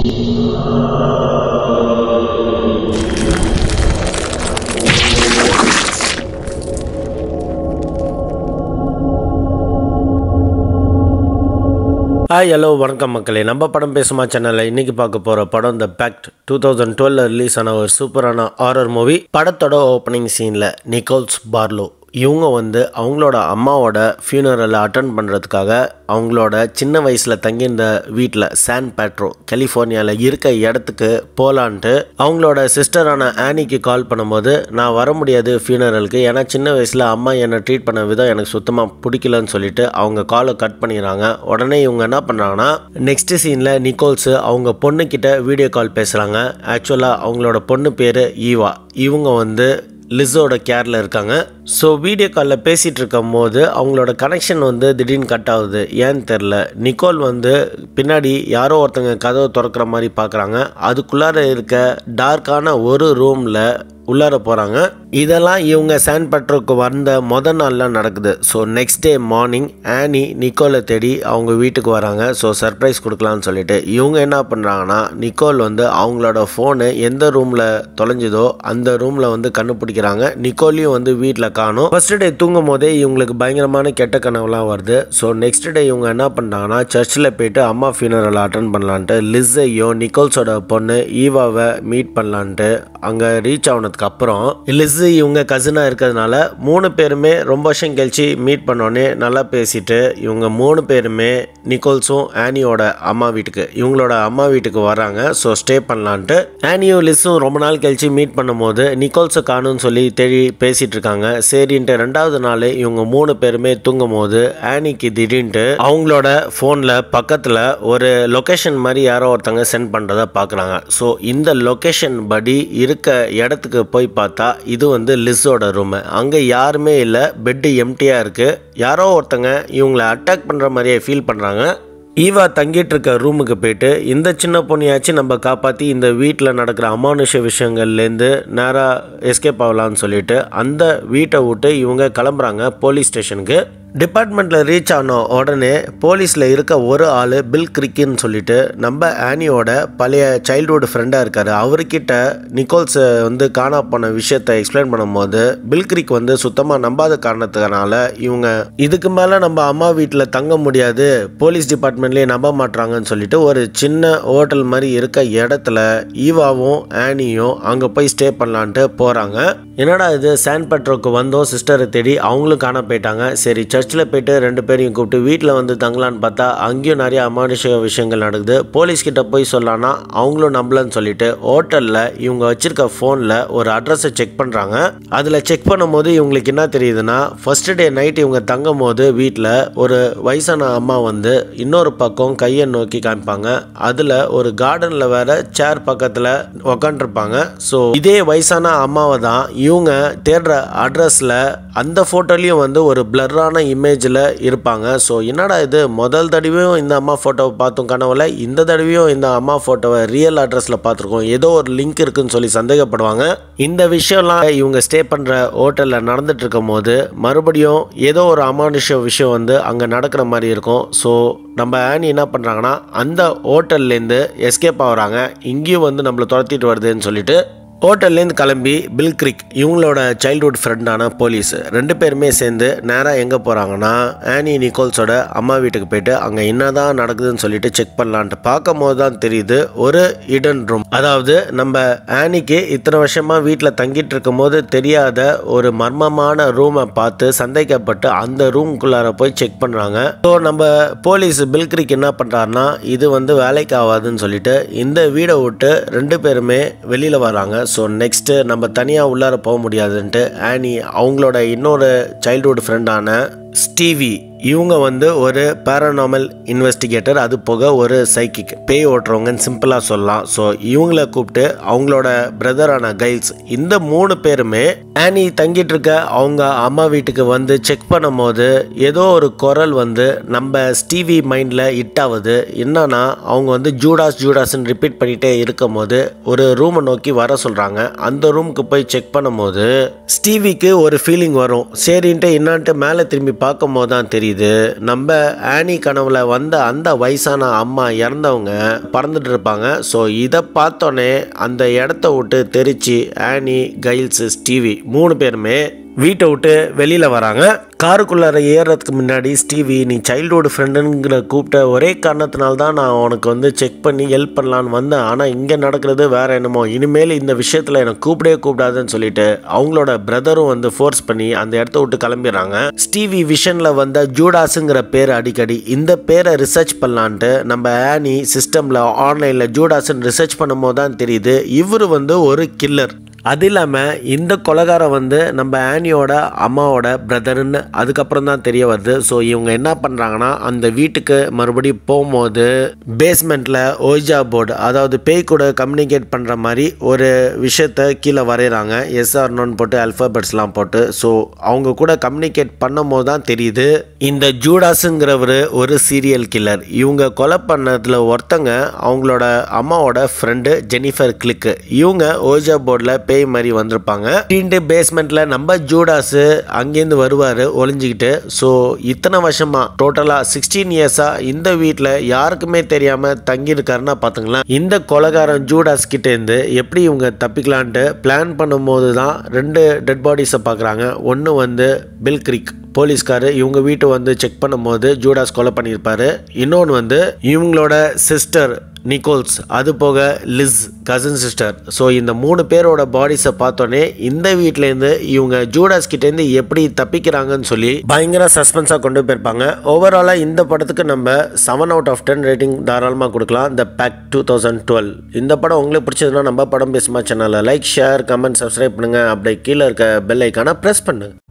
hi hello வணக்கம் மக்களே நம்ம படம் பேசுமா சேனலில் இன்றைக்கி பார்க்க போகிற படம் த பேக்ட் டூ தௌசண்ட் டுவெலில் ரிலீஸ் ஆன ஒரு சூப்பரான ஹாரர் மூவி படத்தோட ஓப்பனிங் சீனில் நிக்கோல்ஸ் பார்லோ இவங்க வந்து அவங்களோட அம்மாவோட ஃபியூனரலை அட்டன் பண்ணுறதுக்காக அவங்களோட சின்ன வயசில் தங்கியிருந்த வீட்டில் சான் பேட்ரோ கலிஃபோர்னியாவில் இருக்க இடத்துக்கு போகலான்ட்டு அவங்களோட சிஸ்டரான ஆனிக்கு கால் பண்ணும்போது நான் வர முடியாது ஃபியூனரலுக்கு ஏன்னா சின்ன வயசில் அம்மா என்னை ட்ரீட் பண்ண விதம் எனக்கு சுத்தமாக பிடிக்கலன்னு சொல்லிட்டு அவங்க காலை கட் பண்ணிடுறாங்க உடனே இவங்க என்ன பண்ணுறாங்கன்னா நெக்ஸ்ட் சீனில் நிக்கோல்ஸு அவங்க பொண்ணுக்கிட்ட வீடியோ கால் பேசுகிறாங்க ஆக்சுவலாக அவங்களோட பொண்ணு பேர் ஈவா இவங்க வந்து லிஸோட கேரில் இருக்காங்க ஸோ வீடியோ காலில் பேசிகிட்டு இருக்கும் போது அவங்களோட கனெக்ஷன் வந்து திடீர்னு கட் ஆகுது ஏன்னு தெரில நிக்கோல் வந்து பின்னாடி யாரோ ஒருத்தங்க கதவை திறக்கிற மாதிரி பார்க்குறாங்க அதுக்குள்ளார இருக்க டார்க்கான ஒரு ரூமில் உள்ளார போகிறாங்க இதெல்லாம் இவங்க சான் பட்ரோக்கு வந்த மொதல் நாள்லாம் நடக்குது so next day morning Annie நிக்கோலை தேடி அவங்க வீட்டுக்கு வராங்க ஸோ சர்ப்ரைஸ் கொடுக்கலான்னு சொல்லிட்டு இவங்க என்ன பண்ணுறாங்கன்னா நிக்கோல் வந்து அவங்களோட ஃபோனு எந்த ரூமில் தொலைஞ்சதோ அந்த ரூமில் வந்து கண்டுபிடிக்கிறாங்க நிக்கோலையும் வந்து வீட்டில் காணும் ஃபர்ஸ்ட் டே தூங்கும் போதே இவங்களுக்கு பயங்கரமான கெட்ட கனவுலாம் வருது ஸோ நெக்ஸ்ட் டே இவங்க என்ன பண்ணுறாங்கன்னா சர்ச்சில் போயிட்டு அம்மா ஃபியூனரல் அட்டன் பண்ணலான்ட்டு லிஸ்ஸையும் நிக்கோல்ஸோட பொண்ணு ஈவாவை மீட் பண்ணலான்ட்டு அங்கே ரீச் ஆனதுக்கு அதுக்கப்புறம் லிஸ்ஸு இவங்க கசினாக இருக்கிறதுனால மூணு பேருமே ரொம்ப வருஷம் கழிச்சு மீட் பண்ணோன்னே நல்லா பேசிட்டு இவங்க மூணு பேருமே நிக்கோல்ஸும் ஆனியோட அம்மா வீட்டுக்கு இவங்களோட அம்மா வீட்டுக்கு வராங்க ஸோ ஸ்டே பண்ணலான்ட்டு ஆனியும் லிஸும் ரொம்ப நாள் கழிச்சு மீட் பண்ணும்போது நிக்கோல்ஸை காணும்னு சொல்லி தேடி பேசிட்டு இருக்காங்க சரின்ட்டு ரெண்டாவது நாள் இவங்க மூணு பேருமே தூங்கும் போது ஆனிக்கு திடீர்னு அவங்களோட ஃபோனில் பக்கத்தில் ஒரு லொக்கேஷன் மாதிரி யாரோ ஒருத்தங்க சென்ட் பண்ணுறத பார்க்குறாங்க ஸோ இந்த லொக்கேஷன் படி இருக்க இடத்துக்கு ரூமுக்கு போய் பார்த்தா இது வந்து லிஸ்ஸோட ரூமு அங்கே யாருமே இல்லை பெட்டு எம்டியாக இருக்குது யாரோ ஒருத்தங்க இவங்களை அட்டாக் பண்ணுற மாதிரியே ஃபீல் பண்ணுறாங்க ஈவா தங்கிட்டு இருக்க ரூமுக்கு போயிட்டு இந்த சின்ன பொண்ணையாச்சும் நம்ம காப்பாற்றி இந்த வீட்டில் நடக்கிற அமானுஷ விஷயங்கள்லேருந்து நேராக எஸ்கேப் ஆகலான்னு சொல்லிட்டு அந்த வீட்டை விட்டு இவங்க கிளம்புறாங்க போலீஸ் ஸ்டேஷனுக்கு டிபார்ட்மெண்ட்டில் ரீச் ஆன உடனே போலீஸில் இருக்க ஒரு ஆள் பில் கிரிக்கின்னு சொல்லிட்டு நம்ம ஆனியோட பழைய சைல்டுஹுட் ஃப்ரெண்டாக இருக்கார் அவர்கிட்ட நிக்கோல்ஸ் வந்து காணா போன விஷயத்தை எக்ஸ்பிளைன் பண்ணும்போது பில் கிரிக் வந்து சுத்தமாக நம்பாத காரணத்துனால இவங்க இதுக்கு மேலே நம்ம அம்மா வீட்டில் தங்க முடியாது போலீஸ் டிபார்ட்மெண்ட்லேயே நம்ப மாட்டுறாங்கன்னு சொல்லிட்டு ஒரு சின்ன ஹோட்டல் மாதிரி இருக்க இடத்துல ஈவாவும் ஆனியும் அங்கே போய் ஸ்டே பண்ணலான்ட்டு போகிறாங்க என்னடா இது சான் பெட்ரோக்கு வந்தோம் சிஸ்டரை தேடி அவங்களும் காண போயிட்டாங்க சரி சர்ச்சில் போய்ட்டு ரெண்டு பேரையும் கூப்பிட்டு வீட்டில் வந்து தங்கலான்னு பார்த்தா அங்கேயும் நிறைய அமானுஷ விஷயங்கள் நடக்குது போலீஸ்கிட்ட போய் சொல்லான்னா அவங்களும் நம்பலன்னு சொல்லிட்டு ஹோட்டலில் இவங்க வச்சுருக்க ஃபோனில் ஒரு அட்ரஸை செக் பண்ணுறாங்க அதில் செக் பண்ணும்போது இவங்களுக்கு என்ன தெரியுதுன்னா ஃபஸ்ட்டு டே நைட் இவங்க தங்கும் போது வீட்டில் ஒரு வயசான அம்மா வந்து இன்னொரு பக்கம் கையை நோக்கி காமிப்பாங்க அதில் ஒரு கார்டனில் வேற சேர் பக்கத்தில் உக்காண்டிருப்பாங்க ஸோ இதே வயசான அம்மாவை தான் இவங்க தேடுற அட்ரஸில் அந்த ஃபோட்டோலையும் வந்து ஒரு பிளர்ரான இமேஜில் இருப்பாங்க ஸோ என்னடா இது முதல் தடவையும் இந்த அம்மா ஃபோட்டோவை பார்த்தோம் கனவுல இந்த தடவையும் இந்த அம்மா ஃபோட்டோவை ரியல் அட்ரஸில் பார்த்துருக்கோம் ஏதோ ஒரு லிங்க் இருக்குன்னு சொல்லி சந்தேகப்படுவாங்க இந்த விஷயம்லாம் இவங்க ஸ்டே பண்ணுற ஹோட்டலில் நடந்துட்டு இருக்கும் போது மறுபடியும் ஏதோ ஒரு அமானுஷ விஷயம் வந்து அங்கே நடக்கிற மாதிரி இருக்கும் ஸோ நம்ம ஆனி என்ன பண்ணுறாங்கன்னா அந்த ஹோட்டல்லேருந்து எஸ்கேப் ஆகிறாங்க இங்கேயும் வந்து நம்மளை துரத்திட்டு வருதுன்னு சொல்லிட்டு ஹோட்டல்லேருந்து கிளம்பி பில் கிரிக் இவங்களோட சைல்ட்ஹுட் ஃப்ரெண்டான போலீஸ் ரெண்டு பேருமே சேர்ந்து நேராக எங்கே போகிறாங்கன்னா ஆனி நிக்கோல்ஸோட அம்மா வீட்டுக்கு போயிட்டு அங்கே என்ன தான் நடக்குதுன்னு சொல்லிட்டு செக் பண்ணலான்ட்டு பார்க்கும் போது தான் தெரியுது ஒரு இடன் ரூம் அதாவது நம்ம ஆனிக்கு இத்தனை வருஷமாக வீட்டில் தங்கிட்டு இருக்கும் போது தெரியாத ஒரு மர்மமான ரூமை பார்த்து சந்தேகப்பட்டு அந்த ரூம்குள்ளார போய் செக் பண்ணுறாங்க ஸோ நம்ம போலீஸ் பில் கிரிக் என்ன பண்ணுறாருன்னா இது வந்து வேலைக்கு ஆகாதுன்னு சொல்லிட்டு இந்த வீடை விட்டு ரெண்டு பேருமே வெளியில் வராங்க ஸோ நெக்ஸ்ட்டு நம்ம தனியாக உள்ளார போக முடியாதுன்ட்டு ஆனி அவங்களோட இன்னொரு சைல்டுஹுட் ஃப்ரெண்டான ஸ்டீவி இவங்க வந்து ஒரு பேரனாமல் இன்வெஸ்டிகேட்டர் அது போக ஒரு சைக்கிக் பேய் ஓட்டுறவங்கன்னு சிம்பிளாக சொல்லலாம் ஸோ இவங்கள கூப்பிட்டு அவங்களோட பிரதரான கைல்ஸ் இந்த மூணு பேருமே ஆனி தங்கிட்டு இருக்க அவங்க அம்மா வீட்டுக்கு வந்து செக் பண்ணும் போது ஏதோ ஒரு குரல் வந்து நம்ம ஸ்டீவி மைண்டில் ஹிட் ஆகுது என்னன்னா அவங்க வந்து ஜூடாஸ் ஜூடாஸ்ன்னு ரிப்பீட் பண்ணிகிட்டே இருக்கும் போது ஒரு ரூமை நோக்கி வர சொல்கிறாங்க அந்த ரூமுக்கு போய் செக் பண்ணும்போது ஸ்டீவிக்கு ஒரு ஃபீலிங் வரும் சரின்ட்டு என்னான்ட்டு மேலே திரும்பி பார்க்கும் போது தான் தெரியும் தெரியுது நம்ம ஆனி கனவில் வந்த அந்த வயசான அம்மா இறந்தவங்க பறந்துட்டு இருப்பாங்க ஸோ இதை பார்த்தோன்னே அந்த இடத்த விட்டு தெரிச்சு ஆனி கைல்ஸு ஸ்டீவி மூணு பேருமே வீட்டை விட்டு வெளியில் வராங்க காருக்குள்ளே ஏறுறதுக்கு முன்னாடி ஸ்டீவி நீ சைல்டுஹுட் ஃப்ரெண்டுங்கிற கூப்பிட்ட ஒரே காரணத்தினால்தான் தான் நான் உனக்கு வந்து செக் பண்ணி ஹெல்ப் பண்ணலான்னு வந்தேன் ஆனால் இங்கே நடக்கிறது வேறு என்னமோ இனிமேல் இந்த விஷயத்தில் எனக்கு கூப்பிடவே கூப்பிடாதுன்னு சொல்லிட்டு அவங்களோட பிரதரும் வந்து ஃபோர்ஸ் பண்ணி அந்த இடத்த விட்டு கிளம்பிடுறாங்க ஸ்டீவி விஷனில் வந்த ஜூடாஸுங்கிற பேர் அடிக்கடி இந்த பேரை ரிசர்ச் பண்ணலான்ட்டு நம்ம ஆனி சிஸ்டமில் ஆன்லைனில் ஜூடாஸ்ன்னு ரிசர்ச் பண்ணும்போது தான் தெரியுது இவர் வந்து ஒரு கில்லர் அது இல்லாமல் இந்த கொலகாரம் வந்து நம்ம ஆனியோட அம்மாவோட பிரதர்னு அதுக்கப்புறம் தான் தெரிய வருது ஸோ இவங்க என்ன பண்ணுறாங்கன்னா அந்த வீட்டுக்கு மறுபடியும் போகும்போது பேஸ்மெண்ட்டில் ஓய்ஜா போர்டு அதாவது பேய் கூட கம்யூனிகேட் பண்ணுற மாதிரி ஒரு விஷயத்த கீழே வரைகிறாங்க எஸ்ஆர்னோன்னு போட்டு அல்ஃபாபெட்ஸ்லாம் போட்டு ஸோ அவங்க கூட கம்யூனிகேட் பண்ணும் போது தான் தெரியுது இந்த ஜூடாஸுங்கிறவர் ஒரு சீரியல் கில்லர் இவங்க கொலை பண்ணதில் ஒருத்தங்க அவங்களோட அம்மாவோட ஃப்ரெண்டு ஜெனிஃபர் கிளிக்கு இவங்க ஓய்ஜா போர்டில் பேய் மாதிரி வந்திருப்பாங்க டீன்ட்டு பேஸ்மெண்ட்டில் நம்ம ஜூடாஸ் அங்கேருந்து வருவார் ஒளிஞ்சுக்கிட்டு ஸோ இத்தனை வருஷமாக டோட்டலாக சிக்ஸ்டீன் இயர்ஸாக இந்த வீட்டில் யாருக்குமே தெரியாமல் தங்கியிருக்காருன்னா பார்த்துங்களேன் இந்த கொலகாரம் ஜூடாஸ் கிட்டேருந்து எப்படி இவங்க தப்பிக்கலான்ட்டு பிளான் பண்ணும்போது தான் ரெண்டு டெட் பாடிஸை பார்க்குறாங்க ஒன்று வந்து பில் கிரிக் போலீஸ்காரு இவங்க வீட்டை வந்து செக் பண்ணும்போது ஜூடாஸ் கொலை பண்ணியிருப்பார் இன்னொன்று வந்து இவங்களோட சிஸ்டர் நிக்கோல்ஸ் அது போக லிஸ் கசின் சிஸ்டர் ஸோ இந்த மூணு பேரோட பாடிஸை பார்த்தோன்னே இந்த வீட்லேருந்து இவங்க ஜூடாஸ் கிட்டேருந்து எப்படி தப்பிக்கிறாங்கன்னு சொல்லி பயங்கர சஸ்பென்ஸாக கொண்டு போயிருப்பாங்க ஓவராலாக இந்த படத்துக்கு நம்ம seven out of ten rating தாராளமாக கொடுக்கலாம் The Pact two thousand twelve இந்த படம் உங்களுக்கு பிடிச்சதுன்னா நம்ம படம் பேசுமா சேனலில் லைக் ஷேர் கமெண்ட் சப்ஸ்கிரைப் பண்ணுங்கள் அப்படியே கீழே இருக்க பெல் ஐக்கானை ப்ரெஸ் பண்ணுங்கள்